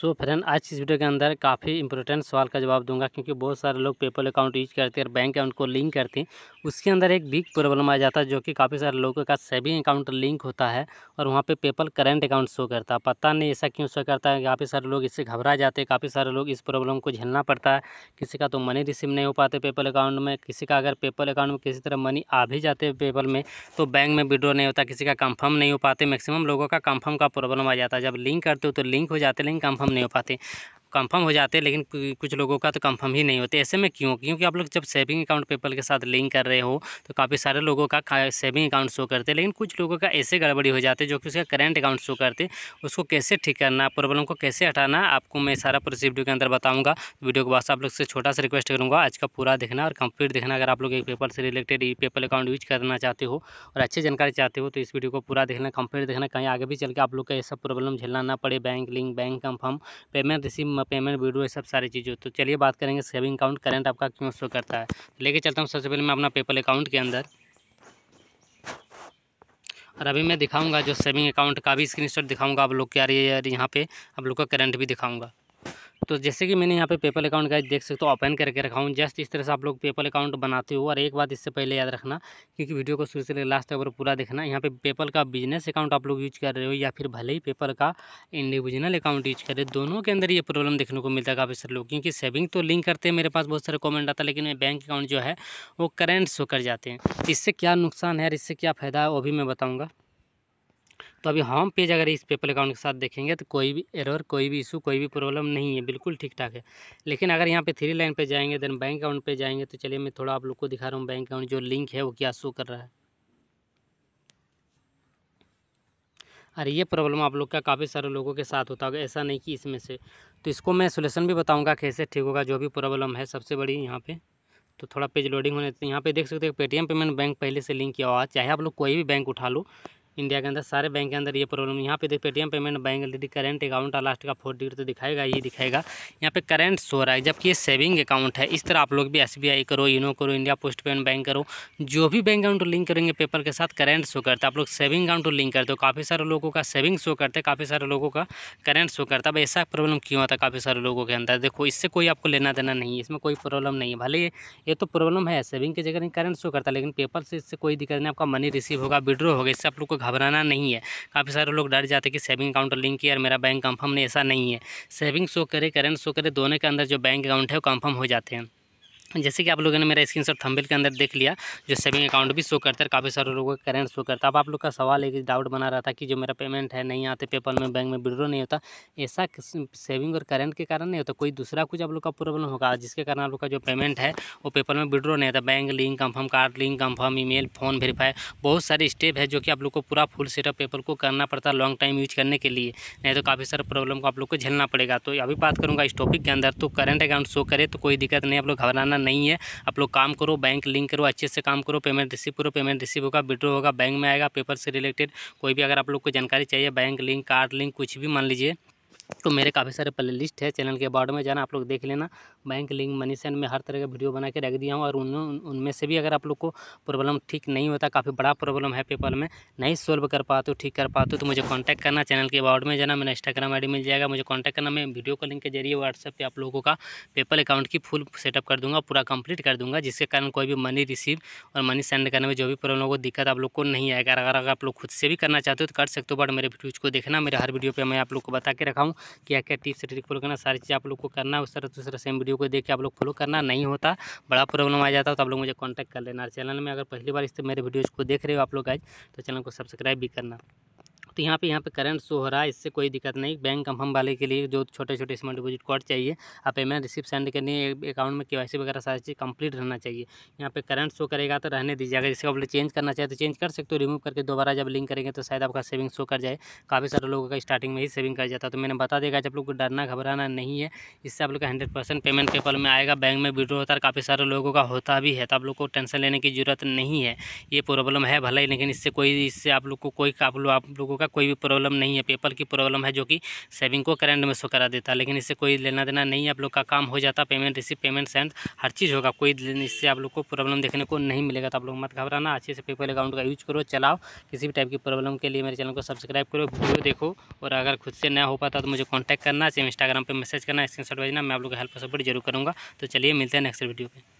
so friend आज की इस वीडियो के अंदर काफ़ी इंपॉर्टेंट सवाल का जवाब दूंगा क्योंकि बहुत सारे लोग पेपल अकाउंट यूज करते हैं और बैंक अकाउंट को लिंक करते हैं उसके अंदर एक बिग प्रॉब्लम आ जाता है जो कि काफ़ी सारे लोगों का सेविंग अकाउंट लिंक होता है और वहाँ पे पेपल करंट अकाउंट शो करता है पता नहीं ऐसा क्यों शो करता है काफ़ी सारे लोग इससे घबरा जाते हैं काफ़ी सारे लोग इस प्रॉब्लम को झेलना पड़ता है किसी का तो मनी रिसीव नहीं हो पाते पेपल अकाउंट में किसी का अगर पेपल अकाउंट में किसी तरह मनी आ भी जाते पेपल में तो बैंक में विड्रॉ नहीं होता किसी का कंफर्म नहीं हो पाते मैक्सिमम लोगों का कंफर्म का प्रॉब्लम आ जाता है जब लिंक करते हो तो लिंक हो जाते लिंक कंफर्म हम नहीं हो पाते कंफर्म हो जाते हैं लेकिन कुछ लोगों का तो कंफर्म ही नहीं होते ऐसे में क्यों क्योंकि आप लोग जब सेविंग अकाउंट पेपल के साथ लिंक कर रहे हो तो काफ़ी सारे लोगों का सेविंग अकाउंट शो करते हैं लेकिन कुछ लोगों का ऐसे गड़बड़ी हो जाती है जो कि उसका करेंट अकाउंट शो करते उसको कैसे ठीक करना प्रॉब्लम को कैसे हटाना आपको मैं सारा प्रोसीडियो के अंदर बताऊँगा वीडियो के बाद आप लोग से छोटा सा रिक्वेस्ट करूँगा आज का पूरा देखना और कंप्लीट देखना अगर आप लोग एक पेपर से रिलेटेड ई पेपर अकाउंट यूज करना चाहते हो और अच्छी जानकारी चाहते हो तो इस वीडियो को पूरा देखना कंप्लीट देखना कहीं आगे भी चल के आप लोग का ऐसा प्रॉब्लम झेलना ना पड़े bank link bank confirm payment receive payment video ये सब सारी चीज़ें तो चलिए बात करेंगे सेविंग अकाउंट करेंट आपका क्यों शो करता है लेके चलता हूँ सबसे पहले मैं अपना पेपल अकाउंट के अंदर और अभी मैं दिखाऊंगा जो सेविंग अकाउंट का भी स्क्रीनशॉट दिखाऊंगा आप लोग क्या रही है यार यहाँ पे आप लोग का करंट भी दिखाऊंगा तो जैसे कि मैंने यहाँ पे पेपल अकाउंट का देख सकते हो ओपन करके रखा हूँ जस्ट इस तरह से आप लोग पेपल अकाउंट बनाते हो और एक बात इससे पहले याद रखना क्योंकि वीडियो को शुरू से लास्ट तक पूरा देखना यहाँ पे पेपल का बिजनेस अकाउंट आप लोग यूज कर रहे हो या फिर भले ही पेपल का इंडिविजुअल अकाउंट यूज कर रहे हो दोनों के अंदर ये प्रॉब्लम देखने को मिलता है काफ़ी सारे लोग क्योंकि सेविंग तो लिंक करते हैं मेरे पास बहुत सारे कॉमेंट आता है लेकिन बैंक अकाउंट जो है वो करेंट शो कर जाते हैं इससे क्या नुकसान है और इससे क्या फ़ायदा है वो भी मैं बताऊँगा तो अभी होम पेज अगर इस पेपल अकाउंट के साथ देखेंगे तो कोई भी एरर कोई भी इशू कोई भी प्रॉब्लम नहीं है बिल्कुल ठीक ठाक है लेकिन अगर यहाँ पे थ्री लाइन पे जाएंगे देन बैंक अकाउंट पे जाएंगे तो चलिए मैं थोड़ा आप लोग को दिखा रहा हूँ बैंक अकाउंट जो लिंक है वो क्या शो कर रहा है अरे ये प्रॉब्लम आप लोग का काफ़ी सारे लोगों के साथ होता होगा ऐसा नहीं कि इसमें से तो इसको मैं सोल्यूशन भी बताऊँगा कैसे ठीक होगा जो भी प्रॉब्लम है सबसे बड़ी यहाँ पर तो थोड़ा पेज लोडिंग होने यहाँ पे देख सकते हैं पेटीएम पेमेंट बैंक पहले से लिंक किया हुआ चाहे आप लोग कोई भी बैंक उठा लो इंडिया के अंदर सारे बैंक के अंदर ये प्रॉब्लम यहाँ पे देख Paytm payment bank already current account और लास्ट का फोर डिग्री तो दिखाएगा ये दिखाएगा यहाँ पे करेंट सो रहा है जबकि ये सेविंग अकाउंट है इस तरह आप लोग भी एस करो यूनो करो इंडिया पोस्ट पेमेंट बैंक करो जो भी बैंक अकाउंट लिंक करेंगे पेपर के साथ करेंट शो करते आप लोग सेविंग अकाउंट लिंक करते हो काफ़ी सारे लोगों का सेविंग शो करते काफ़ी सारे लोगों का करेंट शो करता है अब ऐसा प्रॉब्लम क्यों आता है काफ़ी सारे लोगों के अंदर देखो इससे कोई आपको लेना देना नहीं है इसमें कोई प्रॉब्लम नहीं है भले ये तो प्रॉब्लम है सेविंग की जगह नहीं करेंट शो करता लेकिन पेपर से इससे कोई दिक्कत नहीं आपका मनी रिसीव होगा विड्रो होगा इससे आप लोग को घबराना नहीं है काफ़ी सारे लोग डर जाते हैं कि सेविंग अकाउंट लिंक किया और मेरा बैंक कंफर्म नहीं ऐसा नहीं है सेविंग शो करे करेंट शो करे दोनों के अंदर जो बैंक अकाउंट है वो कंफर्म हो जाते हैं जैसे कि आप लोगों ने मेरा स्क्रीन शॉट थंबिल के अंदर देख लिया जो सेविंग अकाउंट भी शो करता है काफ़ी सारे लोगों का करेंट शो करता है अब आप लोग का सवाल एक डाउट बना रहा था कि जो मेरा पेमेंट है नहीं आते पेपल में बैंक में विड्रो नहीं होता ऐसा सेविंग और करेंट के कारण नहीं होता कोई दूसरा कुछ आप लोग का प्रॉब्लम होगा जिसके कारण आप लोग का जो पेमेंट है वो पेपल में विड्रो नहीं होता bank link confirm card link confirm ई फ़ोन वेरीफाई बहुत सारे स्टेप है जो कि आप लोग को पूरा फुल सेटअप पेपर को करना पड़ता है लॉन्ग टाइम यूज करने के लिए नहीं तो काफ़ी सारे प्रॉब्लम को आप लोग को झेलना पड़ेगा तो अभी बात करूँगा इस टॉपिक के अंदर तो करेंट अकाउंट शो करे तो कोई दिक्कत नहीं आप लोग घबराना नहीं है आप लोग काम करो बैंक लिंक करो अच्छे से काम करो पेमेंट रिसीव करो पेमेंट रिसीव होगा विड्रो होगा बैंक में आएगा पेपर से रिलेटेड कोई भी अगर आप लोग को जानकारी चाहिए बैंक लिंक कार्ड लिंक कुछ भी मान लीजिए तो मेरे काफ़ी सारे प्ले लिस्ट है चैनल के बारे में जाना आप लोग देख लेना बैंक लिंक मनी सेंड में हर तरह का वीडियो बना के रख दिया हूँ और उन उनमें से भी अगर आप लोग को प्रॉब्लम ठीक नहीं होता काफ़ी बड़ा प्रॉब्लम है पेपर में नहीं सोल्व कर पाते हो ठीक कर पाते हो तो मुझे कॉन्टैक्ट करना चैनल के बारे में जाना मेरा इंस्टाग्राम आई मिल जाएगा मुझे कॉन्टैक्ट करना मैं वीडियो कॉलिंग लिंक के जरिए व्हाट्सएप पर आप लोगों का पेपर अकाउंट की फुल सेटअप कर दूँगा पूरा कंप्लीट कर दूँगा जिसके कारण कोई भी मनी रिसीव और मनी सेंड करने में जो भी प्रॉब्लम को दिक्कत आप लोग को नहीं आएगा अगर आप लोग खुद से भी करना चाहते हो तो कर सकते हो बट मेरे वीडियोज़ को देखना मेरे हर वीडियो पर मैं आप लोग को बता के रखा हूँ क्या क्या टिप्स ट्रिक फॉलो करना सारी चीज़ आप लोग को करना उस तरह दूसरा सेम वीडियो को देख के आप लोग फॉलो करना नहीं होता बड़ा प्रॉब्लम आ जाता तो आप लोग मुझे कॉन्टैक्ट कर लेना चैनल में अगर पहली बार इस मेरे वीडियोज़ को देख रहे हो आप लोग आज तो चैनल को सब्सक्राइब भी करना सकते तो यहाँ पे यहाँ पे करंट शो हो रहा है इससे कोई दिक्कत नहीं बैंक कंफर्म वाले के लिए जो छोटे छोटे स्मॉल डिपोजिट कोड चाहिए आप पेमेंट रिसिप सेंड करनी है अकाउंट में के वगैरह सारी चीज़ कंप्लीट रहना चाहिए यहाँ पे करंट शो करेगा तो रहने दीजिए अगर इसका बोले चेंज करना चाहिए तो चेंज कर सकते हो रिमूव करके दोबारा जब लिंक करेंगे तो शायद आपका सेविंग शो कर जाए काफ़ी सारे लोगों का स्टार्टिंग में ही सेविंग कर जाता है तो मैंने बता देगा जब लोग को डरना घबराना नहीं है इससे आप लोग का हंड्रेड परसेंट पेमेंट पेपल में आएगा बैंक में विड्रो होता है काफ़ी सारे लोगों का होता भी है तो आप लोग को टेंशन लेने की जरूरत नहीं है ये प्रॉब्लम है भले ही लेकिन इससे कोई इससे आप लोग को कोई आप लोग आप लोगों का कोई भी प्रॉब्लम नहीं है पेपर की प्रॉब्लम है जो कि सेविंग को करंट में शो करा देता है लेकिन इससे कोई लेना देना नहीं है आप लोग का काम हो जाता पेमेंट रिसीव पेमेंट सेंड हर चीज़ होगा कोई इससे आप लोग को प्रॉब्लम देखने को नहीं मिलेगा तो आप लोग मत घबराना अच्छे से पेपर अकाउंट का यूज करो चलाओ किसी भी टाइप की प्रॉब्लम के लिए मेरे चैनल को सब्सक्राइब करो वीडियो देखो और अगर खुद से ना हो पाता तो मुझे कॉन्टैक्ट करना चाहिए इंस्टाग्राम पर मैसेज करना स्क्रीन भेजना मैं आप लोग का हेल्प सपोर्ट जरूर करूँगा तो चलिए मिलते हैं नेक्स्ट वीडियो पर